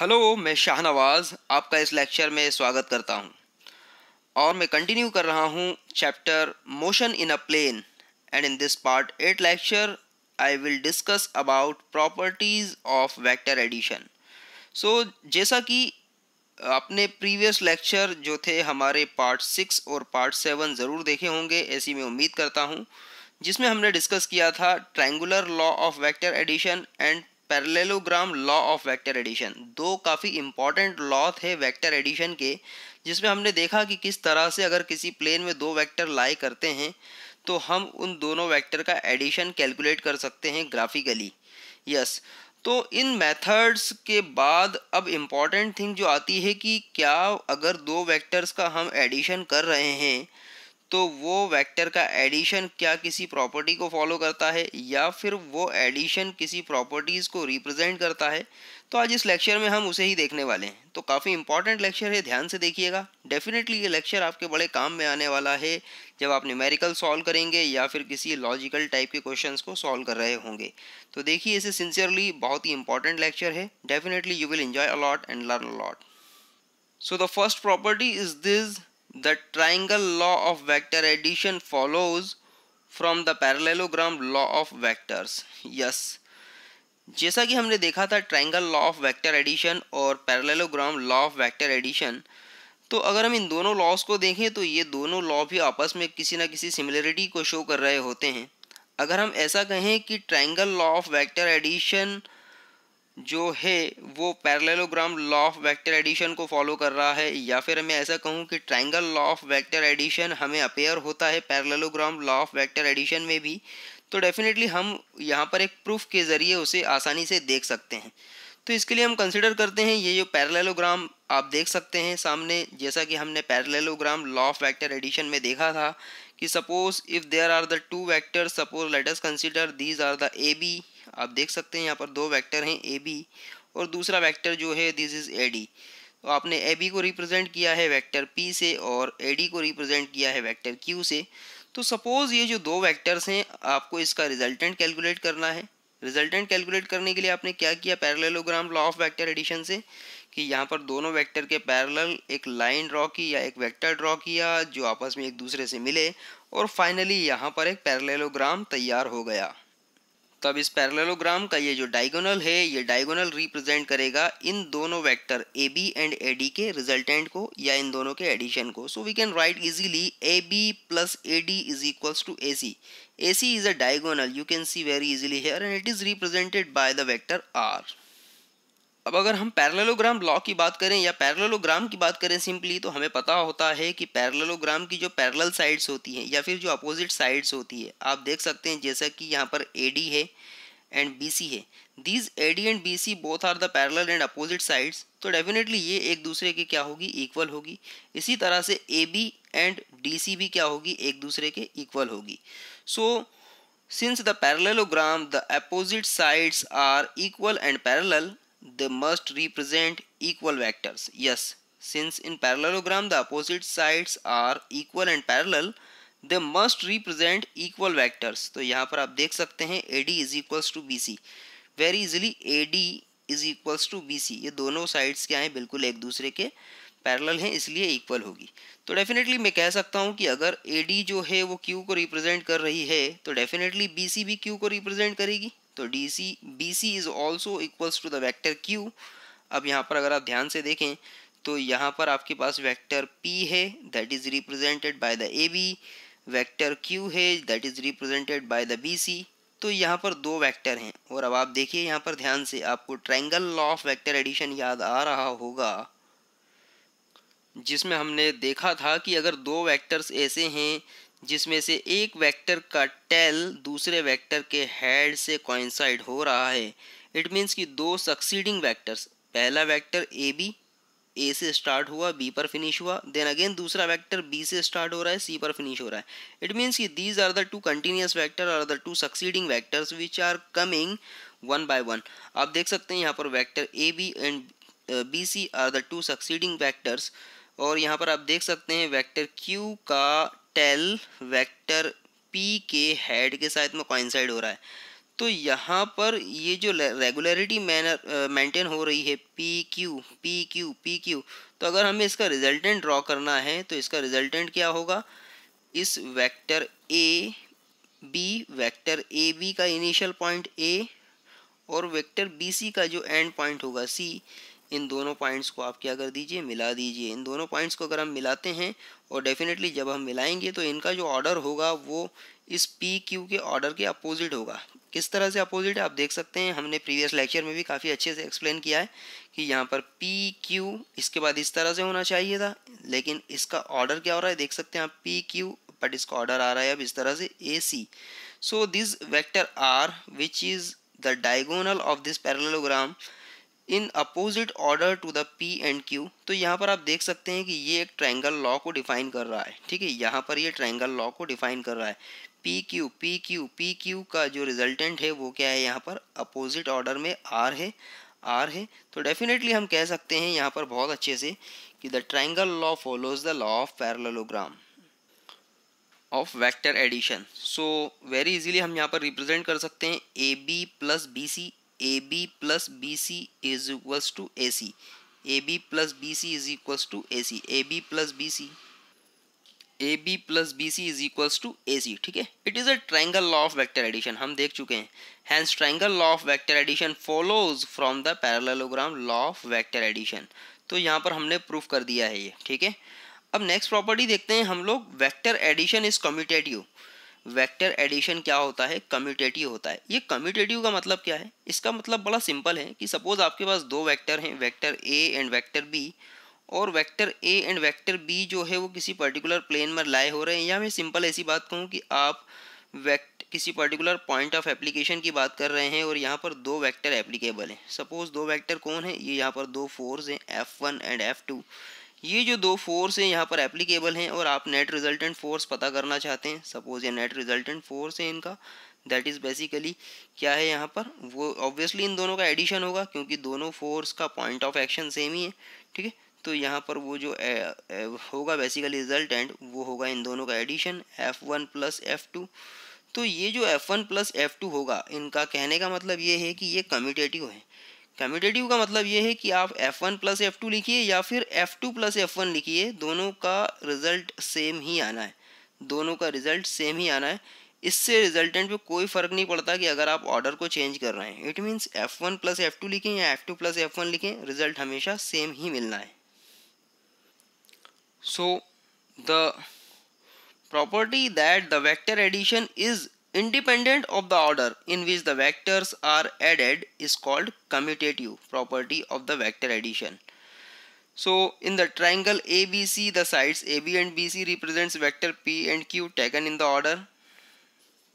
Hello मैं शाहनवाज आपका इस लेक्चर में स्वागत करता हूं और मैं कंटिन्यू कर रहा हूं chapter motion in a plane and in this part eight lecture I will discuss about properties of vector addition so जैसा कि अपने प्रीवियस लेक्चर जो थे हमारे पार्ट सिक्स और पार्ट सेवन ज़रूर देखे होंगे ऐसी मैं उम्मीद करता हूँ जिसमें हमने डिस्कस किया था triangular law of vector addition and parallelogram law of vector addition दो काफ़ी इंपॉर्टेंट लॉ थे वेक्टर एडिशन के जिसमें हमने देखा कि किस तरह से अगर किसी प्लेन में दो वेक्टर लाई करते हैं तो हम उन दोनों वेक्टर का एडिशन कैलकुलेट कर सकते हैं ग्राफिकली यस तो इन मेथड्स के बाद अब इम्पॉर्टेंट थिंग जो आती है कि क्या अगर दो वेक्टर्स का हम एडिशन कर रहे हैं तो वो वेक्टर का एडिशन क्या किसी प्रॉपर्टी को फॉलो करता है या फिर वो एडिशन किसी प्रॉपर्टीज़ को रिप्रेजेंट करता है तो आज इस लेक्चर में हम उसे ही देखने वाले हैं तो काफ़ी इंपॉर्टेंट लेक्चर है ध्यान से देखिएगा डेफिनेटली ये लेक्चर आपके बड़े काम में आने वाला है जब आप न्यूमेरिकल सॉल्व करेंगे या फिर किसी लॉजिकल टाइप के क्वेश्चन को सॉल्व कर रहे होंगे तो देखिए इसे सिंसियरली बहुत ही इंपॉर्टेंट लेक्चर है definitely you will enjoy a lot and learn a lot so the first property is this The triangle law of vector addition follows from the parallelogram law of vectors yes जैसा कि हमने देखा था triangle law of vector addition और parallelogram law of vector addition तो अगर हम इन दोनों लॉज को देखें तो ये दोनों लॉ भी आपस में किसी ना किसी सिमिलरिटी को शो कर रहे होते हैं अगर हम ऐसा कहें कि triangle law of vector addition जो है वो parallelogram law of vector addition को फॉलो कर रहा है या फिर मैं ऐसा कहूँ कि triangle law of vector addition हमें अपेयर होता है parallelogram law of vector addition में भी तो डेफिनेटली हम यहाँ पर एक प्रूफ के ज़रिए उसे आसानी से देख सकते हैं तो इसके लिए हम कंसिडर करते हैं ये जो पैरेललोग्राम आप देख सकते हैं सामने जैसा कि हमने parallelogram law of vector addition में देखा था कि suppose if there are the two vectors suppose let us consider these are the A B आप देख सकते हैं यहाँ पर दो वेक्टर हैं ए बी और दूसरा वेक्टर जो है दिस इज़ ए डी तो आपने ए बी को रिप्रेजेंट किया है वेक्टर पी से और ए डी को रिप्रेजेंट किया है वेक्टर क्यू से तो सपोज़ ये जो दो वेक्टर्स हैं आपको इसका रिजल्टेंट कैलकुलेट करना है रिजल्टेंट कैलकुलेट करने के लिए आपने क्या किया parallelogram law of vector addition से कि यहाँ पर दोनों वेक्टर के पैरेलल एक लाइन ड्रॉ की या एक वेक्टर ड्रॉ किया जो आपस में एक दूसरे से मिले और फाइनली यहाँ पर एक पैरेललोग्राम तैयार हो गया तो अब इस पैरेललोग्राम का ये जो डायगोनल है ये डायगोनल रिप्रेजेंट करेगा इन दोनों vector A B and A D के रिजल्टेंट को या इन दोनों के एडिशन को so we can write easily A B plus A D is equals to A C A C is a diagonal you can see very easily here and it is represented by the vector R अब अगर हम parallelogram law की बात करें या parallelogram की बात करें सिंपली तो हमें पता होता है कि पैरेललोग्राम की जो पैरेलल साइड्स होती हैं या फिर जो अपोजिट साइड्स होती है आप देख सकते हैं जैसा कि यहाँ पर ए डी है एंड बी सी है these A D and B C both are the parallel and opposite sides तो डेफिनेटली ये एक दूसरे के क्या होगी इक्वल होगी इसी तरह से A B and D C भी क्या होगी एक दूसरे के इक्वल होगी so since the parallelogram the opposite sides are equal and parallel they must represent equal vectors yes since in parallelogram the opposite sides are equal and parallel they must represent equal vectors to yahan par aap dekh sakte hain ad is equals to bc very easily ad is equals to bc ye dono sides kya hain bilkul ek dusre ke बिल्कुल parallel हैं इसलिए equal होगी तो definitely मैं कह सकता हूँ कि अगर ए डी जो है वो क्यू को रिप्रेजेंट कर रही है तो डेफिनेटली बी सी भी क्यू को रिप्रेजेंट करेगी तो D C B C is also equals to the vector Q अब यहाँ पर अगर आप ध्यान से देखें तो यहाँ पर आपके पास वैक्टर पी है that is represented by the A B vector Q है that is represented by the B C तो यहाँ पर दो वैक्टर हैं और अब आप देखिए यहाँ पर ध्यान से आपको triangle law of vector addition याद आ रहा होगा जिसमें हमने देखा था कि अगर दो वेक्टर्स ऐसे हैं जिसमें से एक वेक्टर का टेल दूसरे वेक्टर के हेड से कोइंसाइड हो रहा है इट मीन्स कि दो सक्सीडिंग वेक्टर्स पहला वेक्टर ए बी ए से स्टार्ट हुआ बी पर फिनिश हुआ देन अगेन दूसरा वेक्टर बी से स्टार्ट हो रहा है सी पर फिनिश हो रहा है इट मीन्स कि these are the two continuous vector are the two succeeding vectors which are coming one by one आप देख सकते हैं यहाँ पर vector A B and B C are the two succeeding vectors और यहाँ पर आप देख सकते हैं वेक्टर क्यू का टेल वेक्टर पी के हेड के साथ में कॉइनसाइड हो रहा है तो यहाँ पर ये जो रेगुलरिटी मैनर मेंटेन हो रही है P Q P Q P Q तो अगर हमें इसका रिजल्टेंट ड्रॉ करना है तो इसका रिजल्टेंट क्या होगा इस vector A B vector A B का इनिशियल पॉइंट ए और वेक्टर बी सी का जो एंड पॉइंट होगा सी इन दोनों पॉइंट्स को आप क्या कर दीजिए मिला दीजिए इन दोनों पॉइंट्स को अगर हम मिलाते हैं और डेफिनेटली जब हम मिलाएंगे तो इनका जो ऑर्डर होगा वो इस पी क्यू के ऑर्डर के अपोजिट होगा किस तरह से अपोजिट है आप देख सकते हैं हमने प्रीवियस लेक्चर में भी काफ़ी अच्छे से एक्सप्लेन किया है कि यहाँ पर पी क्यू इसके बाद इस तरह से होना चाहिए था लेकिन इसका ऑर्डर क्या हो रहा है देख सकते हैं आप पी क्यू बट इसका ऑर्डर आ रहा है अब इस तरह से A C so this vector R which is the diagonal of this parallelogram in opposite order to the P and Q तो यहाँ पर आप देख सकते हैं कि ये एक ट्रायंगल लॉ को डिफाइन कर रहा है ठीक है यहाँ पर ये ट्रायंगल लॉ को डिफाइन कर रहा है P Q P Q P Q का जो रिजल्टेंट है वो क्या है यहाँ पर अपोजिट ऑर्डर में आर है आर है तो डेफिनेटली हम कह सकते हैं यहाँ पर बहुत अच्छे से कि the triangle law follows the law of parallelogram of vector addition so very easily हम यहाँ पर रिप्रेजेंट कर सकते हैं A B plus B C A B plus B C is equals to A C A B plus B C is equals to A C A B plus B C A B plus B C is equals to A C ठीक है it is a triangle law of vector addition हम देख चुके हैं hence triangle law of vector addition follows from the parallelogram law of vector addition तो यहाँ पर हमने प्रूफ कर दिया है ये ठीक है अब नेक्स्ट प्रॉपर्टी देखते हैं हम लोग vector addition is commutative vector addition क्या होता है कम्यूटेटिव होता है ये कम्यूटेटिव का मतलब क्या है इसका मतलब बड़ा सिंपल है कि सपोज आपके पास दो वेक्टर हैं vector A and vector B और vector A and vector B जो है वो किसी पर्टिकुलर प्लेन में लाए हो रहे हैं या मैं सिंपल ऐसी बात कहूँ कि आप वेक्ट किसी पर्टिकुलर पॉइंट ऑफ एप्लीकेशन की बात कर रहे हैं और यहाँ पर दो वेक्टर एप्लीकेबल हैं सपोज दो वेक्टर कौन है ये यहाँ पर दो फोर्स हैं F one and F two ये जो दो फोर्स हैं यहाँ पर एप्लीकेबल हैं और आप नेट रिजल्टेंट फोर्स पता करना चाहते हैं सपोज ये नेट रिजल्टेंट फोर्स है इनका दैट इज़ बेसिकली क्या है यहाँ पर वो ऑब्वियसली इन दोनों का एडिशन होगा क्योंकि दोनों फोर्स का पॉइंट ऑफ एक्शन सेम ही है ठीक है तो यहाँ पर वो जो ए, ए, होगा बेसिकली रिजल्टेंट वो होगा इन दोनों का addition F one plus F two तो ये जो F one plus F two होगा इनका कहने का मतलब ये है कि ये कम्यूटेटिव है कम्यूटेटिव का मतलब ये है कि आप F one plus F two लिखिए या फिर F two plus F one लिखिए दोनों का रिज़ल्ट सेम ही आना है दोनों का रिज़ल्ट सेम ही आना है इससे रिजल्टेंट पे कोई फ़र्क नहीं पड़ता कि अगर आप ऑर्डर को चेंज कर रहे हैं it means F one plus F two लिखें या F two plus F one लिखें रिजल्ट हमेशा सेम ही मिलना है so the property that the vector addition is Independent of the order in which the vectors are added is called commutative property of the vector addition. So in the triangle ABC, the sides AB and BC represents vector P and Q taken in the order.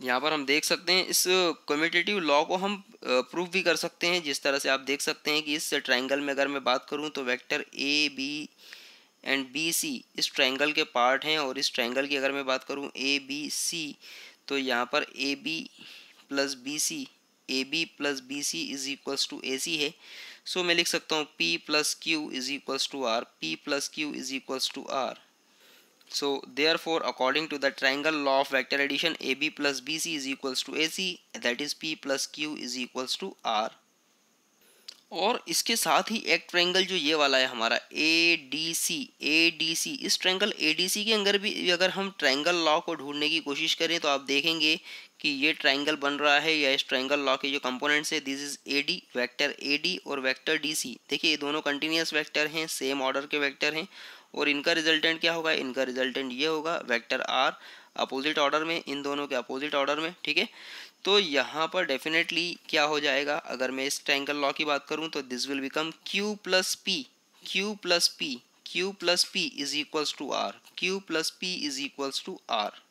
यहाँ पर हम देख सकते हैं इस commutative law को हम prove भी कर सकते हैं जिस तरह से आप देख सकते हैं कि इस ट्रायंगल में अगर मैं बात करूं तो vector A B and B C इस ट्रायंगल के पार्ट हैं और इस ट्रायंगल की अगर मैं बात करूं ए बी सी तो यहाँ पर A B plus B C A B plus B C is equals to A C है सो मैं लिख सकता हूँ P plus Q is equals to R P plus Q is equals to R so therefore according to the triangle law of vector addition A B plus B C is equals to A C that is P plus Q is equals to R और इसके साथ ही एक triangle जो ये वाला है हमारा ए D सी ए D सी इस ट्रैंगल ए डी सी के अंदर भी अगर हम ट्रैंगल लॉ को ढूंढने की कोशिश करें तो आप देखेंगे कि ये ट्रायंगल बन रहा है या इस ट्रायंगल लॉ के जो कंपोनेंट्स है this is A D vector A D और वैक्टर डी सी देखिए ये दोनों कंटिन्यूस वैक्टर हैं सेम ऑर्डर के वैक्टर हैं और इनका रिजल्टेंट क्या होगा इनका रिजल्टेंट ये होगा वैक्टर आर अपोजिट ऑर्डर में इन दोनों के अपोजिट ऑर्डर में ठीक है तो यहाँ पर डेफिनेटली क्या हो जाएगा अगर मैं इस ट्रैंगल लॉ की बात करूँ तो this will become Q plus P Q plus P Q plus P is equals to R Q plus P is equals to R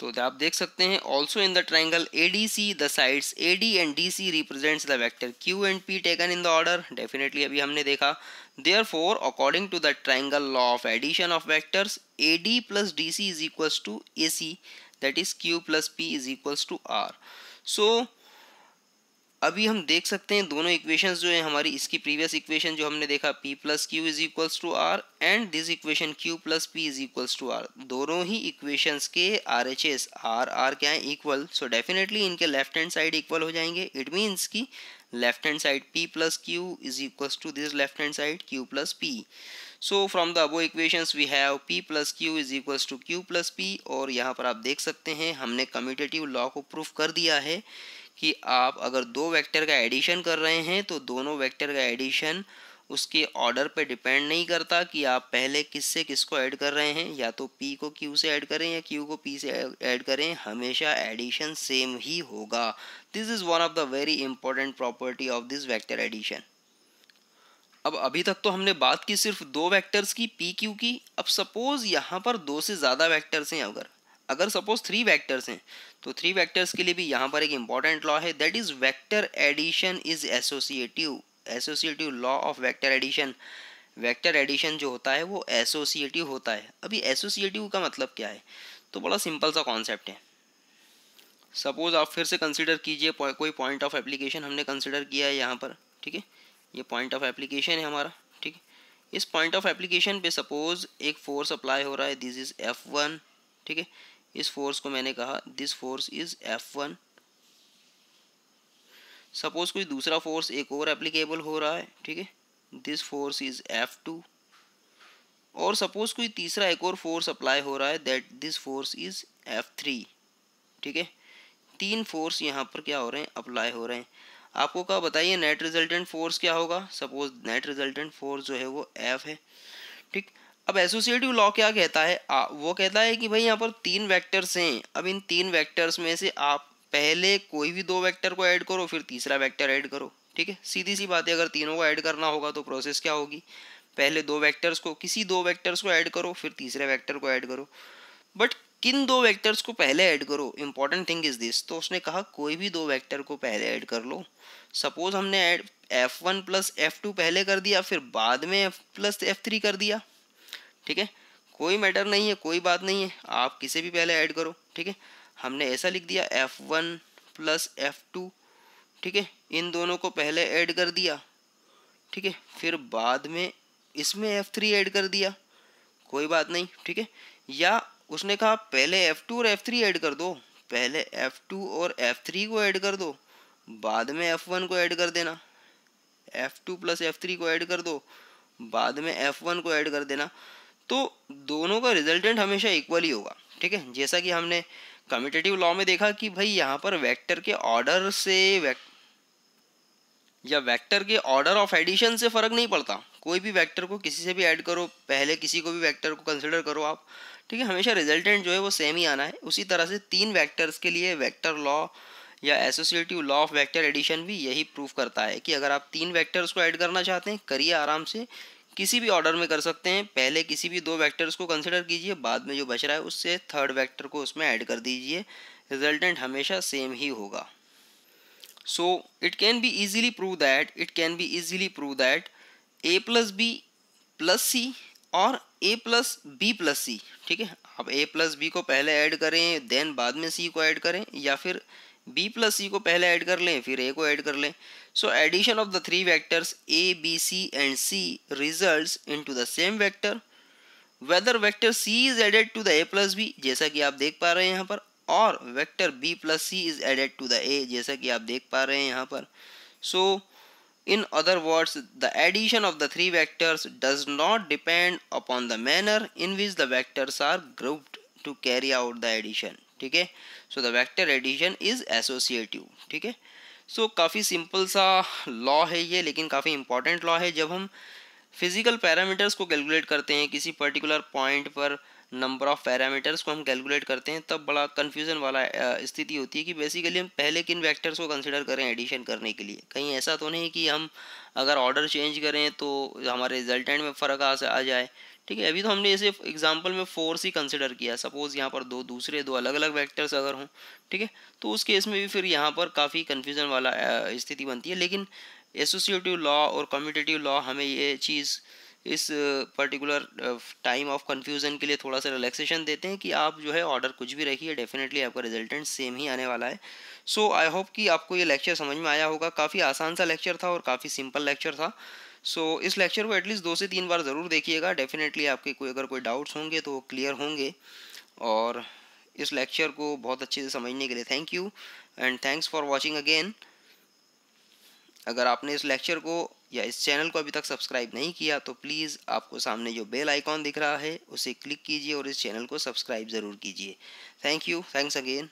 तो आप देख सकते हैं also in the triangle A D C the sides A D and D C represents the vector Q and P taken in the order definitely अभी हमने देखा therefore according to the triangle law of addition of vectors A D plus D C is equals to A C that is q plus p is equals to r so अभी हम देख सकते हैं दोनों equations जो है हमारी इसकी प्रीवियस इक्वेशन जो हमने देखा P plus Q is equals to R and this equation Q plus P is equals to R दोनों ही इक्वेशंस के R H S R R क्या है इक्वल सो डेफिनेटली इनके लेफ्ट हैंड साइड इक्वल हो जाएंगे इट मीन्स कि left hand side P plus Q is equals to this left hand side Q plus P so from the above equations we have P plus Q is equals to Q plus P और यहाँ पर आप देख सकते हैं हमने commutative law को proof कर दिया है कि आप अगर दो वेक्टर का एडिशन कर रहे हैं तो दोनों वेक्टर का एडिशन उसके ऑर्डर पे डिपेंड नहीं करता कि आप पहले किस से किसको ऐड कर रहे हैं या तो पी को क्यू से ऐड करें या क्यू को पी से ऐड करें हमेशा एडिशन सेम ही होगा this is one of the very important property of this vector addition अब अभी तक तो हमने बात की सिर्फ दो वेक्टर्स की पी क्यू की अब सपोज़ यहाँ पर दो से ज़्यादा वेक्टर्स हैं अगर अगर सपोज थ्री वैक्टर्स हैं तो थ्री वैक्टर्स के लिए भी यहाँ पर एक इम्पॉर्टेंट लॉ है that is vector addition is associative associative law of vector addition vector addition जो होता है वो एसोसिएटिव होता है अभी एसोसिएटिव का मतलब क्या है तो बड़ा सिंपल सा कॉन्सेप्ट है सपोज़ आप फिर से कंसिडर कीजिए कोई पॉइंट ऑफ एप्लीकेशन हमने कंसिडर किया है यहाँ पर ठीक है ये पॉइंट ऑफ एप्लीकेशन है हमारा ठीक है इस पॉइंट ऑफ एप्लीकेशन पे सपोज़ एक फोर्स अप्लाई हो रहा है दिस इज़ एफ वन ठीक है इस फोर्स को मैंने कहा this force is F one suppose कोई दूसरा फोर्स एक और एप्लीकेबल हो रहा है ठीक है this force is F two और सपोज कोई तीसरा एक और फोर्स अप्लाई हो रहा है that this force is F three ठीक है तीन फोर्स यहाँ पर क्या हो रहे हैं अप्लाई हो रहे हैं आपको कहा बताइए नेट रिजल्टेंट फोर्स क्या होगा सपोज नेट रिजल्टेंट फोर्स जो है वो एफ है ठीक अब एसोसिएटिव लॉ क्या कहता है आ वो कहता है कि भाई यहाँ पर तीन वेक्टर्स हैं अब इन तीन वेक्टर्स में से आप पहले कोई भी दो वेक्टर को ऐड करो फिर तीसरा वेक्टर ऐड करो ठीक है सीधी सी बात है अगर तीनों को ऐड करना होगा तो प्रोसेस क्या होगी पहले दो वेक्टर्स को किसी दो वेक्टर्स को ऐड करो फिर तीसरे वेक्टर को ऐड करो बट किन दो वेक्टर्स को पहले ऐड करो इंपॉर्टेंट थिंग इज दिस तो उसने कहा कोई भी दो वेक्टर को पहले ऐड कर लो सपोज हमने add F one plus F two पहले कर दिया फिर बाद में एफ प्लस एफ थ्री कर दिया ठीक है कोई मैटर नहीं है कोई बात नहीं है आप किसे भी पहले ऐड करो ठीक है हमने ऐसा लिख दिया F one plus F two ठीक है इन दोनों को पहले ऐड कर दिया ठीक है फिर बाद में इसमें एफ़ थ्री ऐड कर दिया कोई बात नहीं ठीक है या उसने कहा पहले एफ़ टू और एफ़ थ्री ऐड कर दो पहले एफ़ टू और एफ़ थ्री को ऐड कर दो बाद में एफ़ वन को ऐड कर देना F two plus F three को ऐड कर दो बाद में एफ़ वन को ऐड कर देना तो दोनों का रिजल्टेंट हमेशा इक्वली होगा ठीक है जैसा कि हमने कम्यूटेटिव लॉ में देखा कि भाई यहाँ पर वेक्टर के ऑर्डर से वैक् या वेक्टर के ऑर्डर ऑफ एडिशन से फ़र्क नहीं पड़ता कोई भी वेक्टर को किसी से भी ऐड करो पहले किसी को भी वेक्टर को कंसिडर करो आप ठीक है हमेशा रिजल्टेंट जो है वो सेम ही आना है उसी तरह से तीन वेक्टर्स के लिए वेक्टर लॉ या associative law of vector addition भी यही प्रूफ करता है कि अगर आप तीन वैक्टर्स को ऐड करना चाहते हैं करिए आराम से किसी भी ऑर्डर में कर सकते हैं पहले किसी भी दो वेक्टर्स को कंसिडर कीजिए बाद में जो बच रहा है उससे थर्ड वेक्टर को उसमें ऐड कर दीजिए रिजल्टेंट हमेशा सेम ही होगा so it can be easily prove that it can be easily prove that A plus B plus C और A plus B plus C ठीक है आप ए प्लस बी को पहले ऐड करें देन बाद में सी को ऐड करें या फिर बी प्लस सी को पहले ऐड कर लें फिर ए को ऐड कर लें so addition of the three vectors A B C and C result into the same vector whether vector C is added to the A plus B जैसा कि आप देख पा रहे हैं यहाँ पर और vector B plus C is added to the A जैसा कि आप देख पा रहे हैं यहाँ पर so in other words the addition of the three vectors does not depend upon the manner in which the vectors are grouped to carry out the addition ठीक है so the vector addition is associative ठीक है सो काफ़ी simple सा law है ये लेकिन काफ़ी इंपॉर्टेंट लॉ है जब हम फिजिकल पैरामीटर्स को कैलकुलेट करते हैं किसी पर्टिकुलर पॉइंट पर नंबर ऑफ पैरामीटर्स को हम कैलकुलेट करते हैं तब बड़ा कन्फ्यूज़न वाला स्थिति होती है कि बेसिकली हम पहले किन वैक्टर्स को कंसिडर करें एडिशन करने के लिए कहीं ऐसा तो नहीं कि हम अगर ऑर्डर चेंज करें तो हमारे रिजल्टेंट में फ़र्क आ जाए ठीक है अभी तो हमने इसे एग्जाम्पल में फोर्स ही कंसिडर किया सपोज यहाँ पर दो दूसरे दो अलग अलग वेक्टर्स अगर हों ठीक है तो उस केस में भी फिर यहाँ पर काफ़ी कन्फ्यूज़न वाला स्थिति बनती है लेकिन एसोसिएटिव लॉ और कम्यूटेटिव लॉ हमें ये चीज़ इस पर्टिकुलर टाइम ऑफ कन्फ्यूज़न के लिए थोड़ा सा रिलैक्सेशन देते हैं कि आप जो है ऑर्डर कुछ भी रखिए डेफिनेटली आपका रिजल्टेंट सेम ही आने वाला है सो आई होप कि आपको ये लेक्चर समझ में आया होगा काफ़ी आसान सा लेक्चर था और काफ़ी सिंपल लेक्चर था सो so, इस लेक्चर को एटलीस्ट दो से तीन बार ज़रूर देखिएगा डेफिनेटली आपके कोई अगर कोई डाउट्स होंगे तो क्लियर होंगे और इस लेक्चर को बहुत अच्छे से समझने के लिए thank you and thanks for watching again अगर आपने इस लेक्चर को या इस चैनल को अभी तक सब्सक्राइब नहीं किया तो प्लीज़ आपको सामने जो बेल आइकॉन दिख रहा है उसे क्लिक कीजिए और इस चैनल को सब्सक्राइब ज़रूर कीजिए थैंक यू थैंक्स अगेन